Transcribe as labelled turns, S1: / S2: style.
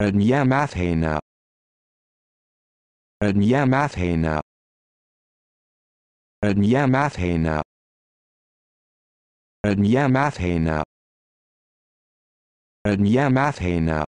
S1: And ja mathena. Een ja mathena. And ja mathena. Een ja mathena. Een ja mathena.